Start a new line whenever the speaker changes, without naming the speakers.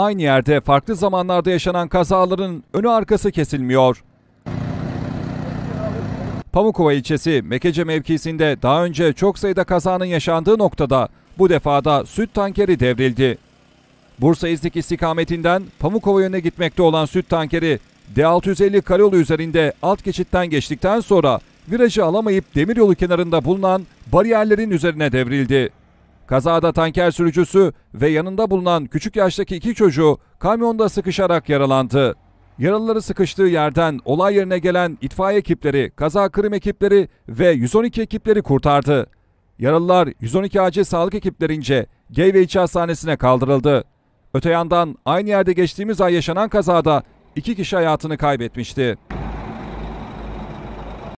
aynı yerde farklı zamanlarda yaşanan kazaların önü arkası kesilmiyor. Pamukova ilçesi Mekece mevkisinde daha önce çok sayıda kazanın yaşandığı noktada bu defada süt tankeri devrildi. Bursa İznik istikametinden Pamukova yönüne gitmekte olan süt tankeri D650 karayolu üzerinde alt geçitten geçtikten sonra virajı alamayıp demiryolu kenarında bulunan bariyerlerin üzerine devrildi. Kazada tanker sürücüsü ve yanında bulunan küçük yaştaki iki çocuğu kamyonda sıkışarak yaralandı. Yaralıları sıkıştığı yerden olay yerine gelen itfaiye ekipleri, kaza kırım ekipleri ve 112 ekipleri kurtardı. Yaralılar 112 acil sağlık ekiplerince Gey ve İçi Hastanesi'ne kaldırıldı. Öte yandan aynı yerde geçtiğimiz ay yaşanan kazada iki kişi hayatını kaybetmişti.